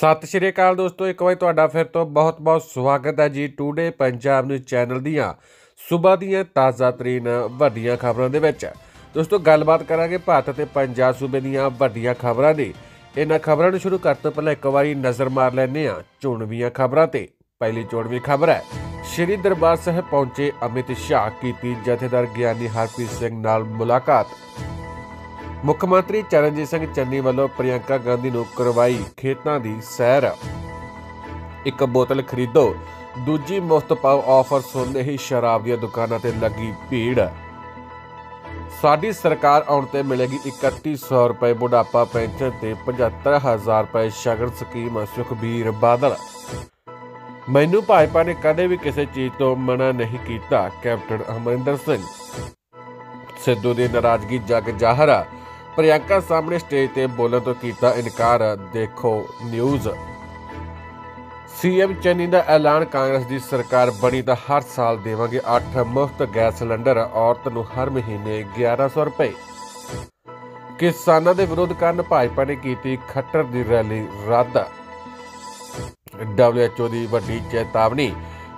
ਸਤਿ ਸ਼੍ਰੀ ਅਕਾਲ ਦੋਸਤੋ ਇੱਕ ਵਾਰ ਤੁਹਾਡਾ ਫਿਰ ਤੋਂ ਬਹੁਤ-ਬਹੁਤ ਸਵਾਗਤ ਹੈ ਜੀ ਟੂਡੇ ਪੰਜਾਬ ਨਿਊਜ਼ ਚੈਨਲ ਦੀਆਂ ਸਵੇਰ ਦੀਆਂ ਤਾਜ਼ਾ ਤਰੀਨ ਵੱਡੀਆਂ ਖਬਰਾਂ ਦੇ ਵਿੱਚ ਦੋਸਤੋ ਗੱਲਬਾਤ ਕਰਾਂਗੇ ਭਾਰਤ ਤੇ ਪੰਜਾਬ ਸੂਬੇ ਦੀਆਂ ਵੱਡੀਆਂ ਖਬਰਾਂ ਦੀ ਇਹਨਾਂ ਖਬਰਾਂ ਨੂੰ ਸ਼ੁਰੂ ਕਰਨ ਤੋਂ ਪਹਿਲਾਂ ਇੱਕ ਵਾਰੀ ਨਜ਼ਰ ਮਾਰ ਲੈਂਦੇ ਆ ਚੋਣਵੀਆਂ ਖਬਰਾਂ ਤੇ ਪਹਿਲੀ ਚੋਣਵੀਂ ਖਬਰ ਹੈ ਸ਼੍ਰੀ ਦਰਬਾਰ ਸਾਹਿਬ ਪਹੁੰਚੇ ਅਮਿਤ ਸ਼ਾਹ ਕੀਤੀ ਜਥੇਦਾਰ ਗਿਆਨੀ ਹਰਪ੍ਰੀਤ ਸਿੰਘ ਨਾਲ ਮੁਲਾਕਾਤ ਮੁੱਖ ਮੰਤਰੀ ਚਰਨਜੀਤ ਸਿੰਘ ਚੰਨੀ ਵੱਲੋਂ ਪ੍ਰਿਯੰਕਾ ਗਾਂਧੀ ਨੂੰ ਕਰਵਾਈ ਖੇਤਾਂ ਦੀ ਸੈਰ ਇੱਕ ਬੋਤਲ ਖਰੀਦੋ ਦੂਜੀ ਮੁਫਤ ਪਾਓ ਆਫਰ ਸੁਣਦੇ ਹੀ ਸ਼ਰਾਬ ਦੀਆਂ ਦੁਕਾਨਾਂ ਤੇ ਲੱਗੀ ਭੀੜ ਸਾਡੀ ਸਰਕਾਰ ਆਉਣ ਤੇ ਮਿਲੇਗੀ 3100 ਰੁਪਏ ਬੁਢਾਪਾ ਪੈਨਸ਼ਨ ਤੇ 75000 ਰੁਪਏ ਸ਼ਗਨ ਸਕੀਮ ਸੁਖਬੀਰ ਬਾਦਲ ਮੈਨੂੰ ਭਾਜਪਾ ਨੇ ਕਦੇ ਵੀ ਕਿਸੇ ਚੀਜ਼ ਤੋਂ ਮਨਾ ਨਹੀਂ ਕੀਤਾ ਕੈਪਟਨ ਅਮਰਿੰਦਰ ਸਿੰਘ ਸਿੱਧੂ ਦੀ ਨਾਰਾਜ਼ਗੀ ਜਗ ਜਾਹਰਾ ਪ੍ਰਿਆੰਕਾ ਸਾਹਮਣੇ ਸਟੇਜ ਤੇ ਬੋਲਣ ਤੋਂ ਕੀਤਾ ਇਨਕਾਰ ਦੇਖੋ ਨਿਊਜ਼ ਸੀਐਮ ਚੰਨੀ ਦਾ ਐਲਾਨ ਕਾਂਗਰਸ ਦੀ ਸਰਕਾਰ ਬਣੀ ਤਾਂ ਹਰ ਸਾਲ ਦੇਵਾਂਗੇ 8 ਮੁਫਤ ਗੈਸ ਸਿਲੰਡਰ ਔਰਤ ਨੂੰ ਹਰ ਮਹੀਨੇ 1100 ਰੁਪਏ ਕਿਸਾਨਾਂ ਦੇ ਵਿਰੋਧ ਕਰਨ ਭਾਜਪਾ ਨੇ ਕੀਤੀ ਖੱਟਰ ਦੀ ਰੈਲੀ ਰੱਦ WHO ਦੀ ਵੱਡੀ ਚੇਤਾਵਨੀ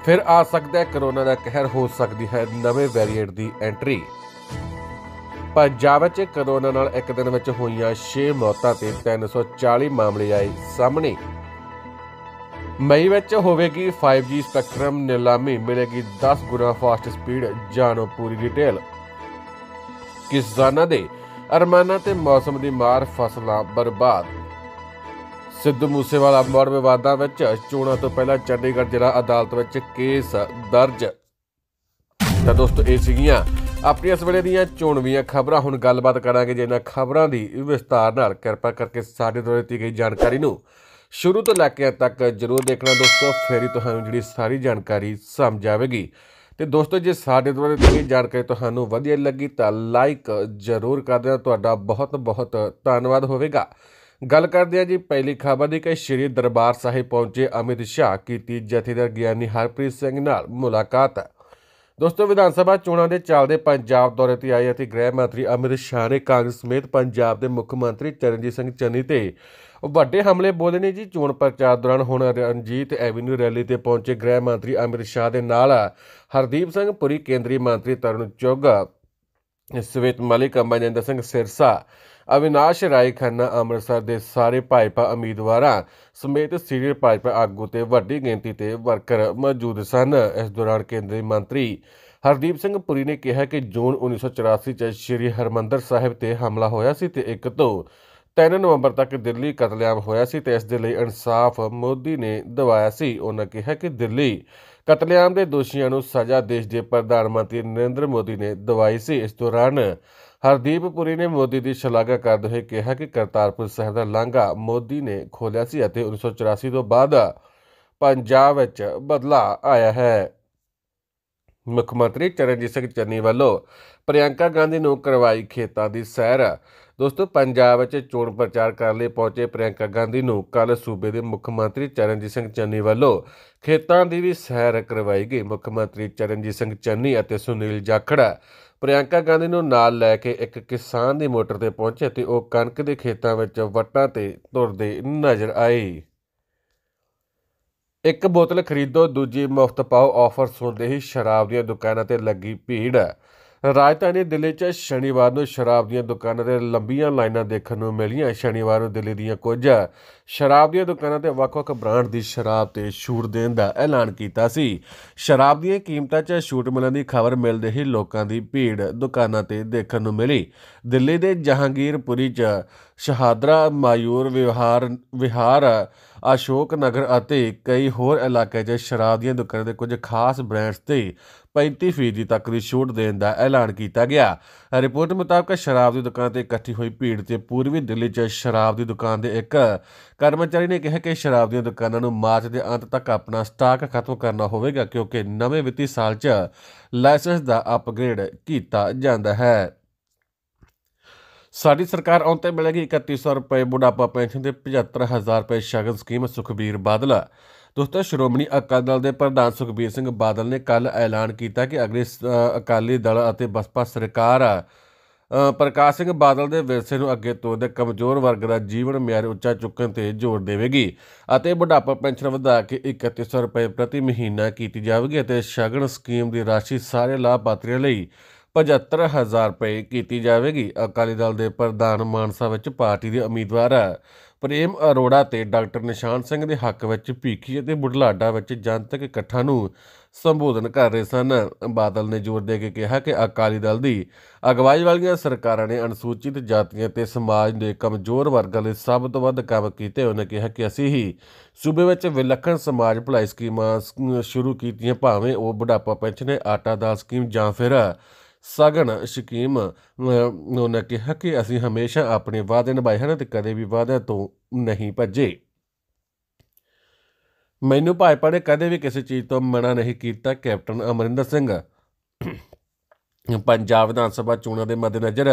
ਫਿਰ ਆ ਸਕਦਾ ਹੈ ਕਰੋਨਾ ਦਾ ਕਹਿਰ ਹੋ ਸਕਦੀ ਹੈ ਨਵੇਂ ਵੇਰੀਐਂਟ ਦੀ ਐਂਟਰੀ ਪੰਜਾਬ ਵਿੱਚ ਕਰੋਨਾ ਨਾਲ ਇੱਕ ਦਿਨ ਵਿੱਚ ਹੋਈਆਂ 6 ਮੌਤਾਂ ਤੇ 340 ਮਾਮਲੇ ਆਏ ਸਾਹਮਣੇ ਮਈ ਵਿੱਚ ਹੋਵੇਗੀ 5G ਸਪੈਕਟ੍ਰਮ ਨਿਲਾਮੀ ਮਿਲੇਗੀ 10 ਗੁਣਾ ਫਾਸਟ ਸਪੀਡ ਜਾਣੋ ਪੂਰੀ ਡਿਟੇਲ ਕਿਸਾਨਾਂ ਦੇ ਅਰਮਾਨਾਂ ਤੇ ਮੌਸਮ ਦੀ ਮਾਰ ਫਸਲਾਂ ਬਰਬਾਦ ਸਿੱਧੂ ਮੂਸੇਵਾਲਾ ਮੌੜ ਵਿਵਾਦਾਂ ਵਿੱਚ ਚੋਣਾਂ ਤੋਂ ਪਹਿਲਾਂ ਚੰਡੀਗੜ੍ਹ ਜ਼ਿਲ੍ਹਾ ਅਦਾਲਤ ਵਿੱਚ ਕੇਸ ਦਰਜ ਤਾਂ ਦੋਸਤੋ ਇਹ ਸੀਗੀਆਂ ਆਪਣੀ ਇਸ ਵੇਲੇ ਦੀਆਂ ਚੋਣਵੀਆਂ ਖਬਰਾਂ ਹੁਣ ਗੱਲਬਾਤ ਕਰਾਂਗੇ ਇਹਨਾਂ ਖਬਰਾਂ ਦੀ ਵਿਸਤਾਰ ਨਾਲ ਕਿਰਪਾ ਕਰਕੇ ਸਾਡੇ ਦੁਆਰਾ ਦਿੱਤੀ ਗਈ ਜਾਣਕਾਰੀ ਨੂੰ ਸ਼ੁਰੂ ਤੋਂ ਲੈ ਕੇ ਤੱਕ ਜਰੂਰ ਦੇਖਣਾ ਦੋਸਤੋ ਫੇਰ ਹੀ ਤੁਹਾਨੂੰ ਜਿਹੜੀ ਸਾਰੀ ਜਾਣਕਾਰੀ ਸਮਝ ਆਵੇਗੀ ਤੇ ਦੋਸਤੋ ਜੇ ਸਾਡੇ ਦੁਆਰਾ ਦਿੱਤੀ ਗਈ ਜਾਣਕਾਰੀ ਤੁਹਾਨੂੰ ਵਧੀਆ ਲੱਗੀ ਤਾਂ ਲਾਈਕ ਜਰੂਰ ਕਰ ਦੇਣਾ ਤੁਹਾਡਾ ਬਹੁਤ ਬਹੁਤ ਧੰਨਵਾਦ ਹੋਵੇਗਾ ਗੱਲ ਕਰਦੇ ਆ ਜੀ ਪਹਿਲੀ ਖਬਰ ਦੀ ਕਿ ਸ਼੍ਰੀ ਦਰਬਾਰ ਸਾਹਿਬ ਪਹੁੰਚੇ ਅਮਿਤ ਸ਼ਾਹ ਕੀਤੀ ਜਥੇਦਾਰ ਗਿਆਨੀ ਹਰਪ੍ਰੀਤ ਸਿੰਘ ਨਾਲ ਮੁਲਾਕਾਤ ਦੋਸਤੋ ਵਿਧਾਨ ਸਭਾ ਚੋਣਾਂ ਦੇ ਚੱਲਦੇ ਪੰਜਾਬ ਦੌਰੇ ਤੇ ਆਏ ਅਤੇ ਗ੍ਰਹਿ ਮੰਤਰੀ ਅਮਿਤ ਸ਼ਾਹ ਨੇ ਕਾਂਗਰਸ ਸਮੇਤ ਪੰਜਾਬ ਦੇ ਮੁੱਖ ਮੰਤਰੀ ਚਰਨਜੀਤ ਸਿੰਘ ਚੰਨੀ ਤੇ ਵੱਡੇ ਹਮਲੇ ਬੋਲੇ ਨੇ ਜੀ ਚੋਣ ਪ੍ਰਚਾਰ ਦੌਰਾਨ ਹੁਣ ਰਣਜੀਤ ਐਵਨਿਊ ਰੈਲੀ ਤੇ ਪਹੁੰਚੇ ਗ੍ਰਹਿ ਮੰਤਰੀ ਅਮਿਤ ਸ਼ਾਹ ਦੇ ਨਾਲ ਹਰਦੀਪ ਸਿੰਘ ਪੁਰੀ ਕੇਂਦਰੀ ਮੰਤਰੀ ਤਰੁਣ ਚੋਗਾ ਸਵੇਤ ਮਲਿਕ ਅਮਰਿੰਦਰ ਸਿੰਘ ਸਿਰਸਾ ਅਵਿਨਾਸ਼ ਰਾਏ ਖੰਨਾ ਅੰਮ੍ਰਿਤਸਰ ਦੇ ਸਾਰੇ ਭਾਜਪਾ ਉਮੀਦਵਾਰਾਂ ਸਮੇਤ ਸੀਨੀਅਰ ਭਾਜਪਾ ਆਗੂ ਤੇ ਵੱਡੀ ਗਿਣਤੀ ਤੇ ਵਰਕਰ ਮੌਜੂਦ ਸਨ ਇਸ ਦੌਰਾਨ ਕੇਂਦਰੀ ਮੰਤਰੀ ਹਰਦੀਪ ਸਿੰਘ ਪੁਰੀ ਨੇ ਕਿਹਾ ਕਿ ਜੂਨ 1984 ਚ ਸ਼੍ਰੀ ਹਰਮੰਦਰ ਸਾਹਿਬ ਤੇ ਹਮਲਾ ਹੋਇਆ ਸੀ ਤੇ ਇੱਕ ਤੋਂ 3 ਨਵੰਬਰ ਤੱਕ ਦਿੱਲੀ ਕਤਲੇਆਮ ਹੋਇਆ ਸੀ ਤੇ ਇਸ ਦੇ ਲਈ ਇਨਸਾਫ ਮੋਦੀ ਨੇ ਦਵਾਇਆ ਸੀ ਉਹਨਾਂ ਕਿਹਾ ਕਿ ਦਿੱਲੀ ਕਤਲੇਆਮ ਦੇ ਦੋਸ਼ੀਆਂ ਨੂੰ ਸਜ਼ਾ ਦੇਸ਼ ਦੇ ਪ੍ਰਧਾਨ ਮੰਤਰੀ ਨਰਿੰਦਰ ਮੋਦੀ ਨੇ ਦਵਾਈ ਸੀ ਇਸ ਦੌਰਾਨ ਹਰਦੀਪ ਪੁਰੀ ਨੇ ਮੋਦੀ ਦੀ ਸ਼ਲਾਘਾ ਕਰਦੇ ਹੋਏ ਕਿਹਾ ਕਿ ਕਰਤਾਰਪੁਰ ਸਾਹਿਬ ਦਾ ਲਾਂਘਾ ਮੋਦੀ ਨੇ ਖੋਲਿਆ ਸੀ ਅਤੇ 1984 ਤੋਂ ਬਾਅਦ ਪੰਜਾਬ ਵਿੱਚ ਬਦਲਾ ਆਇਆ ਹੈ ਮੁੱਖ ਮੰਤਰੀ ਚਰਨਜੀਤ ਸਿੰਘ ਚੰਨੀ ਵੱਲੋਂ ਪ੍ਰਿਆੰਕਾ ਗਾਂਧੀ ਨੂੰ ਕਰਵਾਈ ਖੇਤਾਂ ਦੀ ਸੈਰ ਦੋਸਤੋ ਪੰਜਾਬ ਵਿੱਚ ਚੋਣ ਪ੍ਰਚਾਰ ਕਰਨ ਲਈ ਪਹੁੰਚੇ ਪ੍ਰਿਯੰਕਾ ਗਾਂਧੀ ਨੂੰ ਕੱਲ ਸੂਬੇ ਦੇ ਮੁੱਖ ਮੰਤਰੀ ਚਰਨਜੀਤ ਸਿੰਘ ਚੰਨੀ ਵੱਲੋਂ ਖੇਤਾਂ ਦੀ ਵੀ ਸੈਰ ਕਰਵਾਈ ਗਈ ਮੁੱਖ ਮੰਤਰੀ ਚਰਨਜੀਤ ਸਿੰਘ ਚੰਨੀ ਅਤੇ ਸੁਨੀਲ ਜਾਖੜਾ ਪ੍ਰਿਯੰਕਾ ਗਾਂਧੀ ਨੂੰ ਨਾਲ ਲੈ ਕੇ ਇੱਕ ਕਿਸਾਨ ਦੀ ਮੋਟਰ ਤੇ ਪਹੁੰਚੇ ਤੇ ਉਹ ਕਣਕ ਦੇ ਖੇਤਾਂ ਵਿੱਚ ਵਟਾਂ ਤੇ ਤੁਰਦੇ ਨਜ਼ਰ ਆਏ ਇੱਕ ਬੋਤਲ ਖਰੀਦੋ ਦੂਜੀ ਮੁਫਤ ਪਾਓ ਆਫਰ ਸੁਣਦੇ ਹੀ ਸ਼ਰਾਬ ਦੀਆਂ ਦੁਕਾਨਾਂ ਤੇ ਲੱਗੀ ਭੀੜ ਰਾਜਧਾਨੀ ਦਿੱਲੀ 'ਚ ਸ਼ਨੀਵਾਰ ਨੂੰ ਸ਼ਰਾਬ ਦੀਆਂ ਦੁਕਾਨਾਂ ਤੇ ਲੰਬੀਆਂ ਲਾਈਨਾਂ ਦੇਖਣ ਨੂੰ ਮਿਲੀਆਂ ਸ਼ਨੀਵਾਰ ਨੂੰ ਦਿੱਲੀ ਦੀਆਂ ਕੁਝ ਸ਼ਰਾਬ ਦੀਆਂ ਦੁਕਾਨਾਂ ਤੇ ਵੱਖ-ਵੱਖ ਬ੍ਰਾਂਡ ਦੀ ਸ਼ਰਾਬ ਤੇ ਛੂਟ ਦੇਣ ਦਾ ਐਲਾਨ ਕੀਤਾ ਸੀ ਸ਼ਰਾਬ ਦੀਆਂ ਕੀਮਤਾਂ 'ਚ ਛੂਟ ਮਿਲਣ ਦੀ ਖਬਰ ਮਿਲਦੇ ਹੀ ਲੋਕਾਂ ਦੀ ਭੀੜ ਦੁਕਾਨਾਂ ਤੇ ਦੇਖਣ ਨੂੰ ਮਿਲੀ ਦਿੱਲੀ ਦੇ ਜਹਾਂਗੀਰਪੁਰੀ 'ਚ ਸ਼ਹਾਦਰਾ ਮਾਯੂਰ ਵਿਹਾਰ ਵਿਹਾਰ ਅਸ਼ੋਕ ਨਗਰ ਅਤੇ ਕਈ ਹੋਰ ਇਲਾਕਿਆਂ 'ਚ ਸ਼ਰਾਬ ਦੀਆਂ ਦੁਕਾਨਾਂ ਦੇ ਕੁਝ ਖਾਸ ਬ੍ਰਾਂਡਸ ਤੇ 35% ਤੱਕ ਦੀ ਛੋਟ ਦੇਣ ਦਾ ਐਲਾਨ ਕੀਤਾ ਗਿਆ ਰਿਪੋਰਟ ਮੁਤਾਬਕ ਸ਼ਰਾਬ ਦੀ ਦੁਕਾਨ ਤੇ ਇਕੱਠੀ ਹੋਈ ਭੀੜ ਤੇ ਪੂਰਬੀ ਦਿੱਲੀ 'ਚ ਸ਼ਰਾਬ ਦੀ ਦੁਕਾਨ ਦੇ ਇੱਕ ਕਰਮਚਾਰੀ ਨੇ ਕਿਹਾ ਕਿ ਸ਼ਰਾਬ ਦੀਆਂ ਦੁਕਾਨਾਂ ਨੂੰ ਮਾਰਚ ਦੇ ਅੰਤ ਤੱਕ ਆਪਣਾ ਸਟਾਕ ਖਤਮ ਕਰਨਾ ਹੋਵੇਗਾ ਕਿਉਂਕਿ ਨਵੇਂ ਵਿੱਤੀ ਸਾਲ 'ਚ ਲਾਇਸੈਂਸ ਦਾ ਅਪਗ੍ਰੇਡ ਕੀਤਾ ਜਾਂਦਾ ਹੈ ਸਾਡੀ ਸਰਕਾਰ ਆਉਣ ਤੇ ਮਿਲੇਗੀ 3100 ਰੁਪਏ ਬੁਢਾਪਾ ਪੈਨਸ਼ਨ ਤੇ 75000 ਰੁਪਏ ਸ਼ਗਨ ਸਕੀਮ ਸੁਖਬੀਰ ਬਾਦਲਾ ਦੋਸਤੋ ਸ਼੍ਰੋਮਣੀ ਅਕਾਲੀ ਦਲ ਦੇ ਪ੍ਰਧਾਨ ਸੁਖਬੀਰ ਸਿੰਘ ਬਾਦਲ ਨੇ ਕੱਲ ਐਲਾਨ ਕੀਤਾ ਕਿ ਅਗਲੇ ਅਕਾਲੀ ਦਲ ਅਤੇ ਬਸਪਾ ਸਰਕਾਰ ਪ੍ਰਕਾਸ਼ ਸਿੰਘ ਬਾਦਲ ਦੇ ਵਿਰਸੇ ਨੂੰ ਅੱਗੇ ਤੋਰਦੇ ਕਮਜ਼ੋਰ ਵਰਗ ਦਾ ਜੀਵਨ ਮਿਆਰ ਉੱਚਾ ਚੁੱਕਣ ਤੇ ਜ਼ੋਰ ਦੇਵੇਗੀ ਅਤੇ ਬੁਢਾਪਾ ਪੈਨਸ਼ਨ ਵਧਾ ਕੇ 3100 ਰੁਪਏ ਪ੍ਰਤੀ ਮਹੀਨਾ ਕੀਤੀ ਜਾਵੇਗੀ ਅਤੇ ਸ਼ਗਨ ਸਕੀਮ ਦੀ ਰਾਸ਼ੀ ਸਾਰੇ ਲਾਭਪਾਤਰੀਆਂ ਲਈ 75000 ਰੁਪਏ ਕੀਤੀ ਜਾਵੇਗੀ ਅਕਾਲੀ ਦਲ ਦੇ ਪ੍ਰਧਾਨ ਮਾਨਸਾ ਵਿੱਚ ਪਾਰਟੀ ਦੇ ਉਮੀਦਵਾਰ ਪ੍ਰੇਮ ਅਰੋੜਾ ਤੇ ਡਾਕਟਰ ਨਿਸ਼ਾਨ ਸਿੰਘ ਦੇ ਹੱਕ ਵਿੱਚ ਭੀਖੀ ਅਤੇ ਬੁਢਲਾਡਾ ਵਿੱਚ ਜਨਤਕ ਇਕੱਠਾਂ ਨੂੰ ਸੰਬੋਧਨ ਕਰ ਰਹੇ ਸਨ ਬਾਦਲ ਨੇ ਜ਼ੋਰ ਦੇ ਕੇ ਕਿਹਾ ਕਿ ਅਕਾਲੀ ਦਲ ਦੀ ਅਗਵਾਈ ਵਾਲੀਆਂ ਸਰਕਾਰਾਂ ਨੇ ਅਨੁਸੂਚਿਤ ਜਾਤੀਆਂ ਤੇ ਸਮਾਜ ਦੇ ਕਮਜ਼ੋਰ ਵਰਗਾਂ ਲਈ ਸਭ ਤੋਂ ਵੱਧ ਕੰਮ ਕੀਤੇ ਉਹਨੇ ਕਿਹਾ ਕਿ ਅਸੀਂ ਹੀ ਸੂਬੇ ਵਿੱਚ ਵਿਲੱਖਣ ਸਮਾਜ ਭਲਾਈ ਸਕੀਮਾਂ ਸ਼ੁਰੂ ਕੀਤੀਆਂ ਭਾਵੇਂ ਉਹ ਬੁਢਾਪਾ ਪੈਨਸ਼ਨ ਹੈ ਆਟਾ ਦਾਲ ਸਕੀਮ ਜਾਂ ਫਿਰ ਸਗਣ ਸ਼ਕੀਮ ਨੇ ਕਿਹਾ ਕਿ ਅਸੀਂ ਹਮੇਸ਼ਾ ਆਪਣੇ ਵਾਅਦੇ ਨਿਭਾਏ ਹਨ ਤੇ ਕਦੇ ਵੀ ਵਾਅਦਿਆਂ ਤੋਂ ਨਹੀਂ ਭੱਜੇ ਮੈਨੂੰ ਭਾਈ ਨੇ ਕਦੇ ਵੀ ਕਿਸੇ ਚੀਜ਼ ਤੋਂ ਮਨਾ ਨਹੀਂ ਕੀਤਾ ਕੈਪਟਨ ਅਮਰਿੰਦਰ ਸਿੰਘ ਪੰਜਾਬ ਵਿਧਾਨ ਸਭਾ ਚੋਣਾਂ ਦੇ ਮੱਦੇਨਜ਼ਰ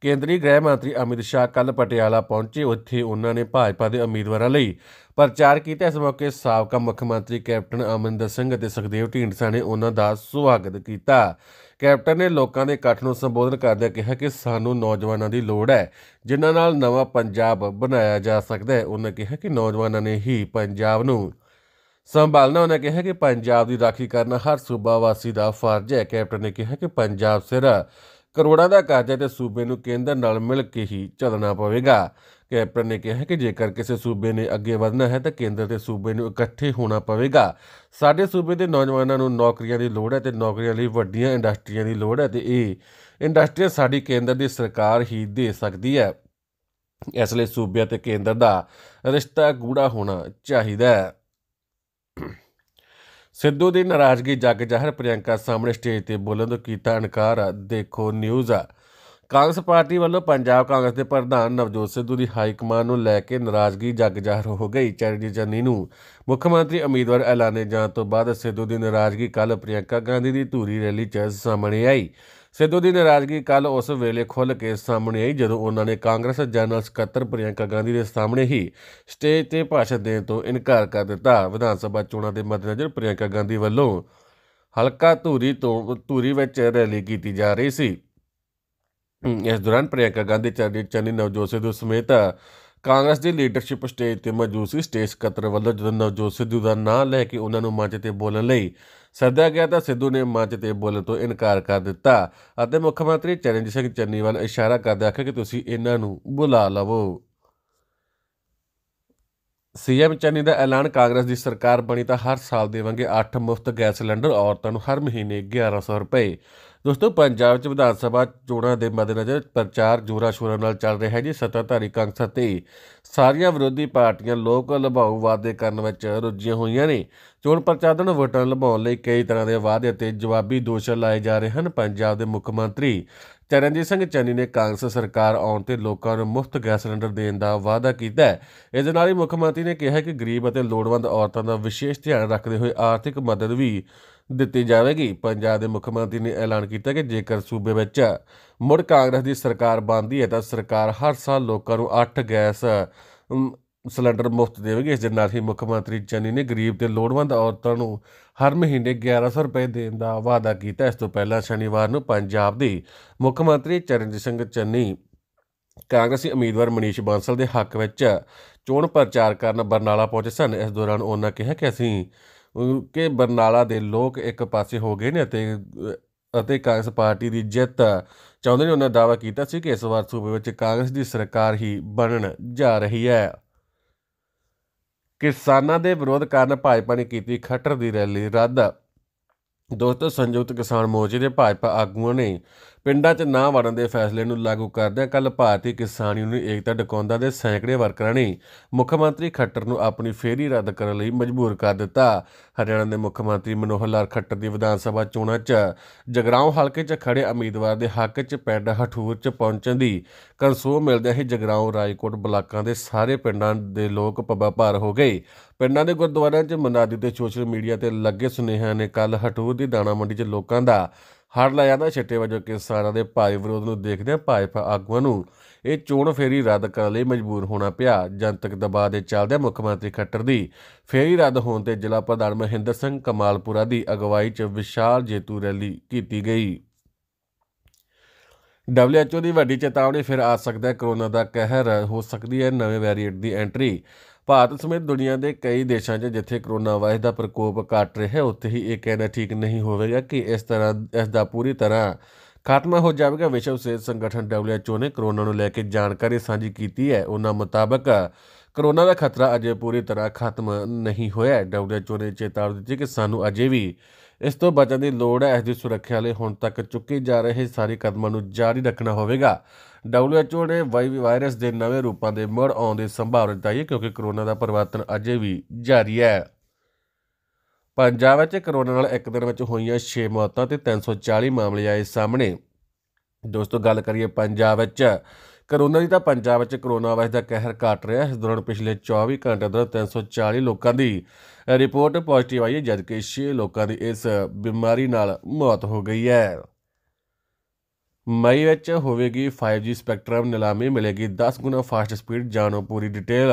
ਕੇਂਦਰੀ ਗ੍ਰਹਿ ਮੰਤਰੀ ਅਮਿਤ ਸ਼ਾਹ ਕੱਲ ਪਟਿਆਲਾ ਪਹੁੰਚੇ ਉੱਥੇ ਉਹਨਾਂ ਨੇ ਭਾਜਪਾ ਦੇ ਉਮੀਦਵਾਰਾਂ ਲਈ ਪ੍ਰਚਾਰ ਕੀਤਾ ਇਸ ਮੌਕੇ ਸਾਬਕਾ ਮੁੱਖ ਮੰਤਰੀ ਕੈਪਟਨ ਅਮਰਿੰਦਰ ਸਿੰਘ ਅਤੇ ਸੁਖਦੇਵ ਢੀਂਡਸਾ ਨੇ ਉਹਨਾਂ ਦਾ ਸਵਾਗਤ ਕੀਤਾ ਕੈਪਟਨ ਨੇ ਲੋਕਾਂ ਦੇ ਇਕੱਠ ਨੂੰ ਸੰਬੋਧਨ ਕਰਦਿਆਂ ਕਿਹਾ ਕਿ ਸਾਨੂੰ ਨੌਜਵਾਨਾਂ ਦੀ ਲੋੜ ਹੈ ਜਿਨ੍ਹਾਂ ਨਾਲ ਨਵਾਂ ਪੰਜਾਬ ਬਣਾਇਆ ਜਾ ਸਕਦਾ ਹੈ ਉਹਨਾਂ ਕਿਹਾ ਕਿ ਨੌਜਵਾਨਾਂ ਨੇ ਹੀ ਪੰਜਾਬ ਨੂੰ ਸੰਭਾਲਣਾ ਉਹਨੇ ਕਿਹਾ ਕਿ ਪੰਜਾਬ ਦੀ ਰਾਖੀ ਕਰਨਾ ਹਰ ਸੂਬਾ ਵਾਸੀ ਦਾ ਫਰਜ਼ ਹੈ ਕੈਪਟਨ ਨੇ ਕਿਹਾ ਕਿ ਪੰਜਾਬ ਸਿਰ ਕਰੋੜਾਂ ਦਾ ਕਰਜ਼ਾ ਹੈ ਤੇ ਸੂਬੇ ਨੂੰ ਕੇਂਦਰ ਨਾਲ ਮਿਲ ਕੇ ਹੀ ਚੱਲਣਾ ਪਵੇਗਾ ਕੈਪਟਨ ਨੇ ਕਿਹਾ ਕਿ ਜੇਕਰ ਕਿਸੇ ਸੂਬੇ ਨੇ ਅੱਗੇ ਵਧਣਾ ਹੈ ਤਾਂ ਕੇਂਦਰ ਤੇ ਸੂਬੇ ਨੂੰ ਇਕੱਠੇ ਹੋਣਾ ਪਵੇਗਾ ਸਾਡੇ ਸੂਬੇ ਦੇ ਨੌਜਵਾਨਾਂ ਨੂੰ ਨੌਕਰੀਆਂ ਦੀ ਲੋੜ ਹੈ ਤੇ ਨੌਕਰੀਆਂ ਲਈ ਵੱਡੀਆਂ ਇੰਡਸਟਰੀਆਂ ਦੀ ਲੋੜ ਹੈ ਤੇ ਇਹ ਇੰਡਸਟਰੀਆਂ ਸਾਡੀ ਕੇਂਦਰ ਦੀ ਸਰਕਾਰ ਹੀ ਦੇ ਸਕਦੀ ਹੈ ਇਸ ਲਈ ਸੂਬਿਆਂ ਤੇ ਕੇਂਦਰ ਦਾ ਰਿਸ਼ਤਾ ਗੂੜਾ ਹੋਣਾ ਚਾਹੀਦਾ ਹੈ ਸਿੱਧੂ ਦੀ ਨਾਰਾਜ਼ਗੀ ਜੱਗ ਜ਼ਾਹਰ ਪ੍ਰਿਯੰਕਾ ਸਾਹਮਣੇ ਸਟੇਜ ਤੇ ਬੋਲਣ ਤੋਂ ਕੀਤਾ ਇਨਕਾਰ ਦੇਖੋ ਨਿਊਜ਼ ਆ ਕਾਂਗਰਸ ਪਾਰਟੀ ਵੱਲੋਂ ਪੰਜਾਬ ਕਾਂਗਰਸ ਦੇ ਪ੍ਰਧਾਨ ਨਵਜੋਤ ਸਿੱਧੂ ਦੀ ਹਾਈ ਕਮਾਨ ਨੂੰ ਲੈ ਕੇ ਨਾਰਾਜ਼ਗੀ ਜੱਗ ਜ਼ਾਹਰ ਹੋ ਗਈ ਚੈਰਿਟੀ ਜੰਨੀ ਨੂੰ ਮੁੱਖ ਮੰਤਰੀ ਉਮੀਦਵਾਰ ਐਲਾਨੇ ਜਾਣ ਤੋਂ ਬਾਅਦ ਸਿੱਧੂ ਦੀ ਨਾਰਾਜ਼ਗੀ ਕੱਲ ਪ੍ਰਿਯੰਕਾ ਗਾਂਧੀ ਦੀ ਧੂਰੀ ਰੈਲੀ 'ਚ ਸਾਹਮਣੇ ਆਈ ਸਿੱਧੂ ਦੀ ਨਾਰਾਜ਼ਗੀ ਕੱਲ ਉਸ ਵੇਲੇ ਖੁੱਲ ਕੇ ਸਾਹਮਣੇ ਆਈ ਜਦੋਂ ਉਹਨਾਂ ਨੇ ਕਾਂਗਰਸ ਜਨਰਲ ਸਕੱਤਰ ਪ੍ਰਿਯੰਕਾ ਗਾਂਧੀ ਦੇ ਸਾਹਮਣੇ ਹੀ ਸਟੇਜ ਤੇ ਭਾਸ਼ਣ ਦੇਣ ਤੋਂ ਇਨਕਾਰ ਕਰ ਦਿੱਤਾ ਵਿਧਾਨ ਸਭਾ ਚੋਣਾਂ ਦੇ ਮੱਦੇਨਜ਼ਰ ਪ੍ਰਿਯੰਕਾ ਗਾਂਧੀ ਵੱਲੋਂ ਹਲਕਾ ਧੂਰੀ ਤੋਂ ਧੂਰੀ ਵਿੱਚ ਰੈਲੀ ਕੀਤੀ ਜਾ ਰਹੀ ਸੀ ਇਸ ਦੌਰਾਨ ਪ੍ਰਿਯੰਕਾ ਗਾਂਧੀ ਚੰਨੀ ਨਵਜੋਤ ਸਿੱਧੂ ਸਮੇਤ ਕਾਂਗਰਸ ਦੀ ਲੀਡਰਸ਼ਿਪ ਸਟੇਜ ਤੇ ਮੌਜੂਦ ਸੀ ਸਟੇਜ ਸਕੱਤਰ ਵੱਲੋਂ ਜਦੋਂ ਨਵਜੋਤ ਸਿੱਧੂ ਦਾ ਨਾਂ ਲੈ ਕੇ ਉਹਨਾਂ ਨੂੰ ਮੰਚ ਤੇ ਬੋਲਣ ਲਈ ਸੱਦਿਆ ਗਿਆ ਤਾਂ ਸਿੱਧੂ ਨੇ ਮੰਚ ਤੇ ਬੋਲਣ ਤੋਂ ਇਨਕਾਰ ਕਰ ਦਿੱਤਾ ਅਤੇ ਮੁੱਖ ਮੰਤਰੀ ਚਰਨਜੀਤ ਸਿੰਘ ਚੰਨੀਵਾਲ ਇਸ਼ਾਰਾ ਕਰਦੇ ਆਖਿਆ ਕਿ ਤੁਸੀਂ ਇਹਨਾਂ ਨੂੰ ਬੁਲਾ ਲਵੋ ਸੀਐਮ ਚੰਨੀ ਦਾ ਐਲਾਨ ਕਾਂਗਰਸ ਦੀ ਸਰਕਾਰ ਬਣੀ ਤਾਂ ਹਰ ਸਾਲ ਦੇਵਾਂਗੇ 8 ਮੁਫਤ ਗੈਸ ਸਿਲੰਡਰ ਔਰਤਾਂ ਨੂੰ ਹਰ ਮਹੀਨੇ 1100 ਰੁਪਏ ਦੋਸਤੋ ਪੰਜਾਬ 'ਚ ਵਿਧਾਨ ਸਭਾ ਚੋਣਾਂ ਦੇ ਮੱਦੇਨਜ਼ਰ ਪ੍ਰਚਾਰ ਜੋਰਾ ਸ਼ੋਰਾਂ ਨਾਲ ਚੱਲ ਰਿਹਾ ਹੈ ਜੀ ਸੱਤਾਧਾਰੀ ਕਾਂਗਰਸ ਤੇ ਸਾਰੀਆਂ ਵਿਰੋਧੀ ਪਾਰਟੀਆਂ ਲੋਕ ਲਭਾਉ ਵਾਅਦੇ ਕਰਨ ਵਿੱਚ ਰੁੱਝੀਆਂ ਹੋਈਆਂ ਨੇ ਚੋਣ ਪ੍ਰਚਾਰ ਨੂੰ ਵੋਟਾਂ ਲਭਾਉਣ ਲਈ ਕਈ ਤਰ੍ਹਾਂ ਦੇ ਵਾਅਦੇ ਅਤੇ ਜਵਾਬੀ ਦੋਸ਼ ਲਾਏ ਜਾ ਰਹੇ ਹਨ ਪੰਜਾਬ ਦੇ ਮੁੱਖ ਮੰਤਰੀ ਚਰਨਜੀਤ ਸਿੰਘ ਚੰਨੀ ਨੇ ਕਾਂਗਰਸ ਸਰਕਾਰ ਆਉਣ ਤੇ ਲੋਕਾਂ ਨੂੰ ਮੁਫਤ ਗੈਸ ਸਿਲੰਡਰ ਦੇਣ ਦਾ ਵਾਅਦਾ ਕੀਤਾ ਹੈ ਇਸ ਦੇ ਨਾਲ ਹੀ ਮੁੱਖ ਮੰਤਰੀ ਨੇ ਕਿਹਾ ਕਿ ਗਰੀਬ ਅਤੇ ਲੋੜਵੰਦ ਔਰਤਾਂ ਦਾ ਵਿਸ਼ੇਸ਼ ਧਿਆਨ ਰੱਖਦੇ ਹੋਏ ਆਰਥਿਕ ਮਦਦ ਵੀ ਦਿੱਤੀ ਜਾਵੇਗੀ ਪੰਜਾਬ ਦੇ ਮੁੱਖ ਮੰਤਰੀ ਨੇ ਐਲਾਨ ਕੀਤਾ ਕਿ ਜੇਕਰ ਸੂਬੇ ਵਿੱਚ ਮੁੜ ਕਾਂਗਰਸ ਦੀ ਸਰਕਾਰ ਬਣਦੀ ਹੈ ਤਾਂ ਸਰਕਾਰ ਹਰ ਸਾਲ ਲੋਕਾਂ ਨੂੰ 8 ਗੈਸ ਸਿਲੰਡਰ ਮੁਫਤ ਦੇਵੇਗੀ ਇਸ ਦੇ ਨਾਲ ਹੀ ਮੁੱਖ ਮੰਤਰੀ ਚੰਨੀ ਨੇ ਗਰੀਬ ਤੇ ਲੋੜਵੰਦ ਔਰਤਾਂ ਨੂੰ ਹਰ ਮਹੀਨੇ 1100 ਰੁਪਏ ਦੇਣ ਦਾ ਵਾਅਦਾ ਕੀਤਾ ਇਸ ਤੋਂ ਪਹਿਲਾਂ ਸ਼ਨੀਵਾਰ ਨੂੰ ਪੰਜਾਬ ਦੇ ਮੁੱਖ ਮੰਤਰੀ ਚਰਨਜੀਤ ਸਿੰਘ ਚੰਨੀ ਕਾਂਗਰਸੀ ਉਮੀਦਵਾਰ ਮਨੀਸ਼ ਬਾਂਸਲ ਦੇ ਹੱਕ ਵਿੱਚ ਚੋਣ ਪ੍ਰਚਾਰ ਕਰਨ ਬਰਨਾਲਾ ਪਹੁੰਚੇ ਸਨ ਇਸ ਦੌਰਾਨ ਉਹਨਾਂ ਕਿਹਾ ਕਿ ਅਸੀਂ ਕਿ ਬਰਨਾਲਾ ਦੇ ਲੋਕ ਇੱਕ ਪਾਸੇ ਹੋ ਗਏ ਨੇ ਅਤੇ ਅਤੇ ਕਾਂਗਰਸ ਪਾਰਟੀ ਦੀ ਜਿੱਤ ਚਾਹੁੰਦੇ ਨੇ ਉਹਨਾਂ ਦਾਅਵਾ ਕੀਤਾ ਸੀ ਕਿ ਇਸ ਵਾਰ ਸੂਬੇ ਵਿੱਚ ਕਾਂਗਰਸ ਦੀ ਸਰਕਾਰ ਹੀ ਬਣਨ ਜਾ ਰਹੀ ਹੈ ਕਿਸਾਨਾਂ ਦੇ ਵਿਰੋਧ ਕਾਰਨ ਭਾਜਪਾ ਨੇ ਕੀਤੀ ਖੱਟਰ ਦੀ ਰੈਲੀ ਰੱਦ ਦੋਸਤੋ ਸੰਯੁਕਤ ਕਿਸਾਨ ਮੋਰਚੇ ਦੇ ਭਾਜਪਾ ਆਗੂਆਂ ਨੇ ਪਿੰਡਾਂ 'ਚ ਨਾ ਵੜਨ ਦੇ ਫੈਸਲੇ ਨੂੰ ਲਾਗੂ ਕਰਦਿਆਂ ਕੱਲ ਭਾਰਤੀ ਕਿਸਾਨ ਯੂਨੀਅਨ ਏਕਤਾ ਡਕੌਂਦਾ ਦੇ ਸੈਂਕੜੇ ਵਰਕਰਾਂ ਨੇ ਮੁੱਖ ਮੰਤਰੀ ਖੱਟਰ ਨੂੰ ਆਪਣੀ ਫੇਰੀ ਰੱਦ ਕਰਨ ਲਈ ਮਜਬੂਰ ਕਰ ਦਿੱਤਾ ਹਰਿਆਣਾ ਦੇ ਮੁੱਖ ਮੰਤਰੀ ਮਨੋਹਰ ਲਾਲ ਖੱਟਰ ਦੀ ਵਿਧਾਨ ਸਭਾ ਚੋਣਾਂ 'ਚ ਜਗਰਾਉਂ ਹਲਕੇ 'ਚ ਖੜੇ ਉਮੀਦਵਾਰ ਦੇ ਹੱਕ 'ਚ ਪਿੰਡ ਹਠੂਰ 'ਚ ਪਹੁੰਚਣ ਦੀ ਕੰਸੋ ਮਿਲਦਿਆਂ ਹੀ ਜਗਰਾਉਂ ਰਾਜਕੋਟ ਬਲਾਕਾਂ ਦੇ ਸਾਰੇ ਪਿੰਡਾਂ ਦੇ ਲੋਕ ਪੱਬਾ ਭਾਰ ਹੋ ਗਏ ਪਿੰਡਾਂ ਦੇ ਗੁਰਦੁਆਰਿਆਂ 'ਚ ਮਨਾਦੀ ਤੇ ਸੋਸ਼ਲ ਮੀਡੀਆ ਤੇ ਲੱਗੇ ਸੁਨੇਹਿਆਂ ਨੇ ਕੱਲ ਹਟੂਰ ਦੀ ਦਾਣਾ ਮੰਡੀ 'ਚ ਲੋਕਾਂ ਦਾ ਹੜ ਲਾਇਆ ਛੱਟੇ ਵਜੋਂ ਕਿਸਾਨਾਂ ਦੇ ਭਾਰੀ ਵਿਰੋਧ ਨੂੰ ਦੇਖਦੇ ਭਾਜਪਾ ਆਗੂਆਂ ਨੂੰ ਇਹ ਚੋਣ ਫੇਰੀ ਰੱਦ ਕਰਨ ਲਈ ਮਜਬੂਰ ਹੋਣਾ ਪਿਆ ਜਨਤਕ ਦਬਾਅ ਦੇ ਚੱਲਦੇ ਮੁੱਖ ਮੰਤਰੀ ਖੱਟਰ ਦੀ ਫੇਰੀ ਰੱਦ ਹੋਣ ਤੇ ਜ਼ਿਲ੍ਹਾ ਪ੍ਰਧਾਨ ਮਹਿੰਦਰ ਸਿੰਘ ਕਮਾਲਪੁਰਾ ਦੀ ਅਗਵਾਈ 'ਚ ਵਿਸ਼ਾਲ ਜੇਤੂ ਰੈਲੀ ਕੀਤੀ ਗਈ WHO ਦੀ ਵੱਡੀ ਚੇਤਾਵਨੀ ਫਿਰ ਆ ਸਕਦਾ ਹੈ ਕਰੋਨਾ ਦਾ ਕਹਿਰ ਹੋ ਸਕਦੀ ਹੈ ਨਵੇਂ ਵੈਰੀਐਂਟ ਦੀ ਐਂਟਰੀ ਭਾਰਤ ਸਮੇਤ ਦੁਨੀਆ ਦੇ ਕਈ ਦੇਸ਼ਾਂ 'ਚ ਜਿੱਥੇ ਕਰੋਨਾ ਵਾਇਰਸ ਦਾ ਪ੍ਰਕੋਪ ਘਟ ਰਿਹਾ ਹੈ ਉੱਥੇ ਹੀ ਇਹ ਕਹਿਣਾ ਠੀਕ ਨਹੀਂ ਹੋਵੇਗਾ ਕਿ ਇਸ ਤਰ੍ਹਾਂ ਇਸ ਦਾ ਪੂਰੀ ਤਰ੍ਹਾਂ ਖਾਤਮਾ ਹੋ ਜਾਵੇਗਾ ਵਿਸ਼ਵ ਸਿਹਤ ਸੰਗਠਨ WHO ਨੇ ਕਰੋਨਾ ਨੂੰ ਲੈ ਕੇ ਜਾਣਕਾਰੀ ਸਾਂਝੀ ਕੀਤੀ ਹੈ ਉਹਨਾਂ ਮੁਤਾਬਕ ਕਰੋਨਾ ਦਾ ਖਤਰਾ ਅਜੇ ਪੂਰੀ ਤਰ੍ਹਾਂ ਖਤਮ ਨਹੀਂ ਹੋਇਆ ਹੈ WHO ਨੇ ਚੇਤਾਵਨੀ ਦਿੱਤੀ ਕਿ ਸਾਨੂੰ ਅਜੇ ਵੀ ਇਸ ਤੋਂ ਬਚਣ ਦੀ ਲੋੜ ਹੈ ਇਸ ਦੀ ਸੁਰੱਖਿਆ ਲਈ ਹੁਣ ਤੱਕ ਚੁੱਕੇ ਜਾ ਰਹੇ ਸਾਰੇ ਕਦਮਾਂ ਨੂੰ ਜਾਰੀ ਰੱਖਣਾ ਹੋਵੇਗਾ WHO ਨੇ ਵਾਇਰਸ ਦੇ ਨਵੇਂ ਰੂਪਾਂ ਦੇ ਮੁੜ ਆਉਣ ਦੀ ਸੰਭਾਵਨਾ ਜਤਾਈ ਹੈ ਕਿਉਂਕਿ ਕਰੋਨਾ ਦਾ ਪਰਿਵਰਤਨ ਅਜੇ ਵੀ ਜਾਰੀ ਹੈ ਪੰਜਾਬ ਵਿੱਚ ਕਰੋਨਾ ਨਾਲ ਇੱਕ ਦਿਨ ਵਿੱਚ ਹੋਈਆਂ 6 ਮੌਤਾਂ ਤੇ 340 ਮਾਮਲੇ ਆਏ ਸਾਹਮਣੇ ਦੋਸਤੋ ਗੱਲ ਕਰੀਏ ਪੰਜਾਬ ਵਿੱਚ ਕਰੋਨਾ ਦੀ ਤਾਂ ਪੰਜਾਬ ਵਿੱਚ ਕਰੋਨਾ ਵਾਇਰਸ ਦਾ ਕਹਿਰ ਘਟ ਰਿਹਾ ਹੈ ਇਸ ਦੌਰਾਨ ਪਿਛਲੇ 24 ਘੰਟੇ ਦੌਰਾਨ 340 ਲੋਕਾਂ ਦੀ ਰਿਪੋਰਟ ਪੋਜ਼ਿਟਿਵ ਆਈ ਹੈ ਜਦਕਿ 6 ਲੋਕਾਂ ਦੀ ਇਸ ਬਿਮਾਰੀ ਨਾਲ ਮੌਤ ਹੋ ਗਈ ਹੈ ਮਈ ਵਿੱਚ ਹੋਵੇਗੀ 5G ਸਪੈਕਟ੍ਰਮ ਨਿਲਾਮੀ ਮਿਲੇਗੀ 10 ਗੁਣਾ ਫਾਸਟ ਸਪੀਡ ਜਾਣੋ ਪੂਰੀ ਡਿਟੇਲ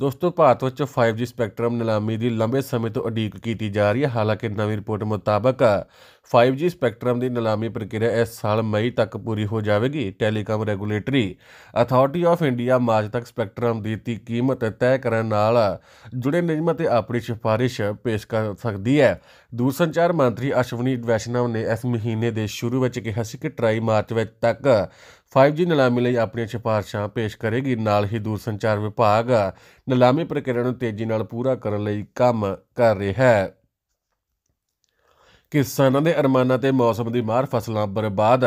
ਦੋਸਤੋ ਭਾਰਤ ਵਿੱਚ 5G ਸਪੈਕਟਰਮ ਨਿਲਾਮੀ ਦੀ ਲੰਬੇ ਸਮੇਂ ਤੋਂ ਉਡੀਕ ਕੀਤੀ ਜਾ ਰਹੀ ਹੈ ਹਾਲਾਂਕਿ ਨਵੀਂ ਰਿਪੋਰਟ ਮੁਤਾਬਕ 5G ਸਪੈਕਟਰਮ ਦੀ ਨਿਲਾਮੀ ਪ੍ਰਕਿਰਿਆ ਇਸ ਸਾਲ ਮਈ ਤੱਕ ਪੂਰੀ ਹੋ ਜਾਵੇਗੀ Telecom Regulatory Authority of India March ਤੱਕ ਸਪੈਕਟਰਮ ਦੀ ਤੀ ਕੀਮਤ ਤੈਅ ਕਰਨ ਨਾਲ ਜੁੜੇ ਨਿਯਮਾਂ ਤੇ ਆਪਣੀ ਸਿਫਾਰਿਸ਼ ਪੇਸ਼ ਕਰ ਸਕਦੀ ਹੈ ਦੂਰਸੰਚਾਰ ਮੰਤਰੀ ਅਸ਼ਵਨੀ ਵੈਸ਼ਨਵ ਨੇ ਇਸ ਮਹੀਨੇ ਦੇ ਸ਼ੁਰੂ ਵਿੱਚ ਕਿਹਾ ਸੀ ਕਿ ਟਰਾਈ ਮਾਰਚ ਵਿੱਚ ਤੱਕ 5G ਨਿਲਾਮੀ ਲਈ ਆਪਣੀਆਂ ਸਿਫਾਰਸ਼ਾਂ ਪੇਸ਼ ਕਰੇਗੀ ਨਾਲ ਹੀ ਦੂਰਸੰਚਾਰ ਵਿਭਾਗ ਨਿਲਾਮੀ ਪ੍ਰਕਿਰਿਆ ਨੂੰ ਤੇਜ਼ੀ ਨਾਲ ਪੂਰਾ ਕਰਨ ਲਈ ਕੰਮ ਕਰ ਰਿਹਾ ਹੈ ਕਿਸਾਨਾਂ ਦੇ ਅਰਮਾਨਾਂ ਤੇ ਮੌਸਮ ਦੀ ਮਾਰ ਫਸਲਾਂ ਬਰਬਾਦ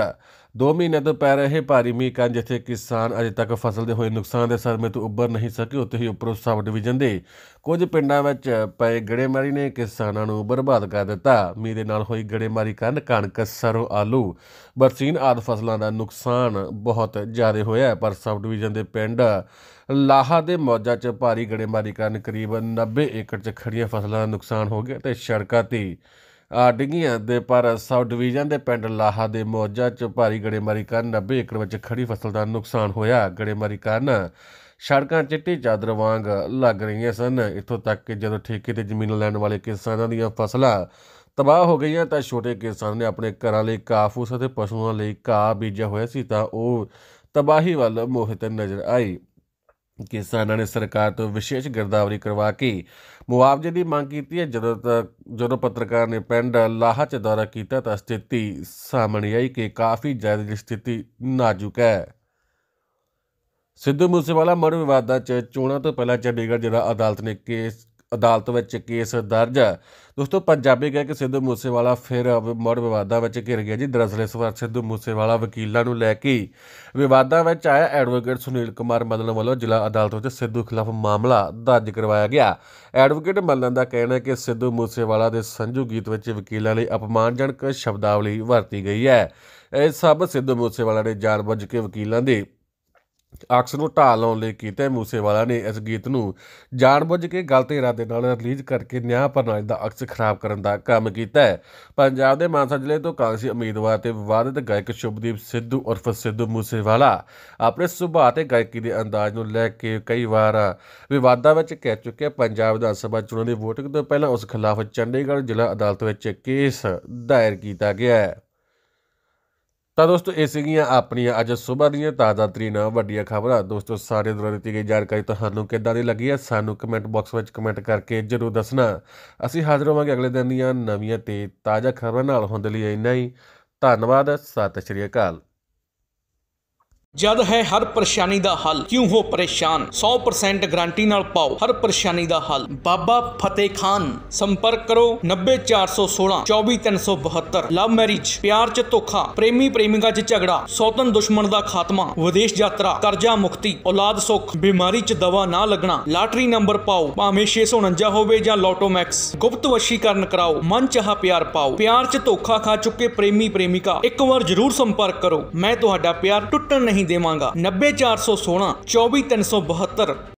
2 ਮਹੀਨੇ ਤੋਂ ਪੈ ਰਹੇ ਭਾਰੀ ਮੀਂਹ ਕਾਰਨ ਜਿੱਥੇ ਕਿਸਾਨ ਅਜੇ ਤੱਕ ਫਸਲ ਦੇ ਹੋਏ ਨੁਕਸਾਨ ਦੇ ਸਰਮੇ ਤੋਂ ਉੱਭਰ ਨਹੀਂ ਸਕੇ ਉੱਥੇ ਹੀ ਉੱਪਰੋਂ ਸਬ ਡਿਵੀਜ਼ਨ ਦੇ ਕੁਝ ਪਿੰਡਾਂ ਵਿੱਚ ਪਏ ਗੜੇਮਾਰੀ ਨੇ ਕਿਸਾਨਾਂ ਨੂੰ ਬਰਬਾਦ ਕਰ ਦਿੱਤਾ ਮੀਂਹ ਦੇ ਨਾਲ ਹੋਈ ਗੜੇਮਾਰੀ ਕਾਰਨ ਕਣਕ ਸਰੋਂ ਆਲੂ ਬਰਸੀਨ ਆਦ ਫਸਲਾਂ ਦਾ ਨੁਕਸਾਨ ਬਹੁਤ ਜ਼ਿਆਦਾ ਹੋਇਆ ਪਰ ਸਬ ਡਿਵੀਜ਼ਨ ਦੇ ਪਿੰਡ ਲਾਹਾ ਦੇ ਮੌਜਾ 'ਚ ਭਾਰੀ ਗੜੇਮਾਰੀ ਕਾਰਨ ਕਰੀਬ 90 ਏਕੜ 'ਚ ਖੜੀਆਂ ਫਸਲਾਂ ਦਾ ਨੁਕਸਾਨ ਹੋ ਗਿਆ ਤੇ ਸੜਕਾਂ ਤੇ ਡਿੰਗੀਆਂ ਦੇ ਪਰ ਸਬ ਡਿਵੀਜ਼ਨ ਦੇ ਪਿੰਡ ਲਾਹਾ ਦੇ ਮੌਜਾ ਚ ਭਾਰੀ ਗੜੇਮਾਰੀ ਕਾਰਨ 90 ਏਕੜ ਵਿੱਚ ਖੜੀ ਫਸਲ ਦਾ ਨੁਕਸਾਨ ਹੋਇਆ ਗੜੇਮਾਰੀ ਕਾਰਨ ਸੜਕਾਂ ਚਿੱਟੀ ਚਾਦਰ ਵਾਂਗ ਲੱਗ ਰਹੀਆਂ ਸਨ ਇਥੋਂ ਤੱਕ ਕਿ ਜਦੋਂ ਠੇਕੇ ਤੇ ਜ਼ਮੀਨ ਲੈਣ ਵਾਲੇ ਕਿਸਾਨਾਂ ਦੀਆਂ ਫਸਲਾਂ ਤਬਾਹ ਹੋ ਗਈਆਂ ਤਾਂ ਛੋਟੇ ਕਿਸਾਨ ਨੇ ਆਪਣੇ ਘਰਾਂ ਲਈ ਕਾਫੂਸ ਅਤੇ ਪਸ਼ੂਆਂ ਲਈ ਕਾ ਬੀਜਿਆ ਹੋਇਆ ਸੀ ਤਾਂ ਉਹ ਤਬਾਹੀ ਵੱਲ ਮੋਹਿਤ ਨਜ਼ਰ ਆਈ ਕਿਸਾਨਾਂ ਨੇ ਸਰਕਾਰ ਤੋਂ ਵਿਸ਼ੇਸ਼ ਗਿਰਦਾਵਰੀ ਕਰਵਾ ਕੇ ਮੁਆਵਜ਼ੇ ਦੀ ਮੰਗ ਕੀਤੀ ਹੈ ਜਦੋਂ ਤੱਕ ਜਦੋਂ ਪੱਤਰਕਾਰ ਨੇ ਪਿੰਡ ਲਾਹਾ ਚ ਦੌਰਾ ਕੀਤਾ ਤਾਂ ਸਥਿਤੀ ਸਾਹਮਣੇ ਆਈ ਕਿ ਕਾਫੀ ਜ਼ਿਆਦਾ ਸਥਿਤੀ ਨਾਜ਼ੁਕ ਹੈ ਸਿੱਧੂ ਮੂਸੇਵਾਲਾ ਮਰਡਰ ਵਿਵਾਦ ਚ ਚੋਣਾਂ ਤੋਂ ਪਹਿਲਾਂ ਚੰਡੀਗੜ੍ਹ ਜਿਹੜਾ ਅਦਾਲਤ ਨੇ ਕੇਸ ਅਦਾਲਤ ਵਿੱਚ ਕੇਸ ਦਰਜ ਦੋਸਤੋ ਪੰਜਾਬੀ ਗਾਇਕ ਸਿੱਧੂ ਮੂਸੇਵਾਲਾ ਫਿਰ ਮੋੜ ਵਿਵਾਦਾਂ ਵਿੱਚ ਘਿਰ ਗਿਆ ਜੀ ਦਰਅਸਲ ਇਸ ਵਾਰ ਸਿੱਧੂ ਮੂਸੇਵਾਲਾ ਵਕੀਲਾਂ ਨੂੰ ਲੈ ਕੇ ਵਿਵਾਦਾਂ ਵਿੱਚ ਆਇਆ ਐਡਵੋਕੇਟ ਸੁਨੀਲ ਕੁਮਾਰ ਮੱਲਨ ਵੱਲੋਂ ਜ਼ਿਲ੍ਹਾ ਅਦਾਲਤ ਵਿੱਚ ਸਿੱਧੂ ਖਿਲਾਫ ਮਾਮਲਾ ਦਰਜ ਕਰਵਾਇਆ ਗਿਆ ਐਡਵੋਕੇਟ ਮੱਲਨ ਦਾ ਕਹਿਣਾ ਹੈ ਕਿ ਸਿੱਧੂ ਮੂਸੇਵਾਲਾ ਦੇ ਸੰਜੂ ਗੀਤ ਵਿੱਚ ਵਕੀਲਾਂ ਲਈ ਅਪਮਾਨਜਨਕ ਸ਼ਬਦਾਵਲੀ ਵਰਤੀ ਗਈ ਹੈ ਇਹ ਸਭ ਸਿੱਧੂ ਮੂਸੇਵਾਲਾ ਨੇ ਜਾਣਬੁੱਝ ਕੇ ਵਕੀਲਾਂ ਦੇ ਅਕਸ ਨੂੰ ਢਾਲ ਲਾਉਣ ਲਈ ਕੀਤਾ ਮੂਸੇਵਾਲਾ ਨੇ ਇਸ ਗੀਤ ਨੂੰ ਜਾਣਬੁੱਝ ਕੇ ਗਲਤ ਇਰਾਦੇ ਨਾਲ ਰਿਲੀਜ਼ ਕਰਕੇ ਨਿਆਂ ਪ੍ਰਣਾਲੀ ਦਾ ਅਕਸ ਖਰਾਬ ਕਰਨ ਦਾ ਕੰਮ ਕੀਤਾ ਹੈ ਪੰਜਾਬ ਦੇ ਮਾਨਸਾ ਜ਼ਿਲ੍ਹੇ ਤੋਂ ਕਾਂਗਰਸੀ ਉਮੀਦਵਾਰ ਤੇ ਵਿਵਾਦਿਤ ਗਾਇਕ ਸ਼ੁਭਦੀਪ ਸਿੱਧੂ ਉਰਫ ਸਿੱਧੂ ਮੂਸੇਵਾਲਾ ਆਪਣੇ ਸੁਭਾਅ ਤੇ ਗਾਇਕੀ ਦੇ ਅੰਦਾਜ਼ ਨੂੰ ਲੈ ਕੇ ਕਈ ਵਾਰ ਵਿਵਾਦਾਂ ਵਿੱਚ ਕਹਿ ਚੁੱਕਿਆ ਪੰਜਾਬ ਵਿਧਾਨ ਸਭਾ ਚੋਣਾਂ ਦੀ ਵੋਟਿੰਗ ਤੋਂ ਪਹਿਲਾਂ ਉਸ ਖਿਲਾਫ ਚੰਡੀਗੜ੍ਹ ਜ਼ਿਲ੍ਹਾ ਅਦਾਲਤ ਵਿੱਚ ਕੇਸ ਦਾਇਰ ਕੀਤਾ ਗਿਆ ਹੈ ਤਾਂ ਦੋਸਤੋ ਇਹ ਸੀਗੀਆਂ ਆਪਣੀਆਂ ਅੱਜ ਸਵੇਰ ਦੀਆਂ ਤਾਜ਼ਾ ਤਰੀਨਾ ਵੱਡੀਆਂ ਖਬਰਾਂ ਦੋਸਤੋ ਸਾਰੇ ਦੁਆਰਾ ਦਿੱਤੀ ਗਈ ਜਾਣਕਾਰੀ ਤੁਹਾਨੂੰ ਕਿੱਦਾਂ ਦੀ ਲੱਗੀ ਹੈ ਸਾਨੂੰ ਕਮੈਂਟ ਬਾਕਸ ਵਿੱਚ ਕਮੈਂਟ ਕਰਕੇ ਜਰੂਰ ਦੱਸਣਾ ਅਸੀਂ ਹਾਜ਼ਰ ਹੋਵਾਂਗੇ ਅਗਲੇ ਦਿਨ ਦੀਆਂ ਨਵੀਆਂ ਤੇ ਤਾਜ਼ਾ ਖਬਰਾਂ ਨਾਲ ਹੁੰਦੇ ਲਈ ਇੰਨਾ ਹੀ ਧੰਨਵਾਦ ਸਤਿ ਸ਼੍ਰੀ ਅਕਾਲ ਜਦ ਹੈ ਹਰ ਪਰੇਸ਼ਾਨੀ ਦਾ ਹੱਲ ਕਿਉਂ ਹੋ ਪਰੇਸ਼ਾਨ 100% ਗਾਰੰਟੀ ਨਾਲ ਪਾਓ ਹਰ ਪਰੇਸ਼ਾਨੀ ਦਾ ਹੱਲ ਬਾਬਾ ਫਤਿਹ ਖਾਨ ਸੰਪਰਕ ਕਰੋ 90416 24372 ਲਵ ਮੈਰਿਜ ਪਿਆਰ ਚ ਧੋਖਾ ਪ੍ਰੇਮੀ ਪ੍ਰੇਮਿਕਾ ਚ ਝਗੜਾ ਸੌਤਨ ਦੁਸ਼ਮਣ ਦਾ ਖਾਤਮਾ ਵਿਦੇਸ਼ ਯਾਤਰਾ ਕਰਜ਼ਾ ਮੁਕਤੀ ਔਲਾਦ ਸੁੱਖ ਬਿਮਾਰੀ ਚ ਦਵਾ ਨਾ ਲੱਗਣਾ ਲਾਟਰੀ ਨੰਬਰ ਪਾਓ ਭਾਵੇਂ 649 ਹੋਵੇ ਜਾਂ ਲੋਟੋ ਮੈਕਸ ਗੁਪਤ ਵਸ਼ੀਕਰਨ ਕਰਾਓ ਮਨ ਚਾਹਾ ਪਿਆਰ ਪਾਓ ਪਿਆਰ ਚ ਧੋਖਾ ਖਾ ਚੁੱਕੇ ਪ੍ਰੇਮੀ ਪ੍ਰੇਮਿਕਾ ਇੱਕ ਵਾਰ ਜ਼ਰੂਰ ਸੰਪਰਕ ਕਰੋ ਮੈਂ ਤੁਹਾਡਾ ਪਿਆਰ ਟੁੱਟਣ ਨਹੀਂ ਨਹੀਂ ਦੇਵਾਂਗਾ 90416 24372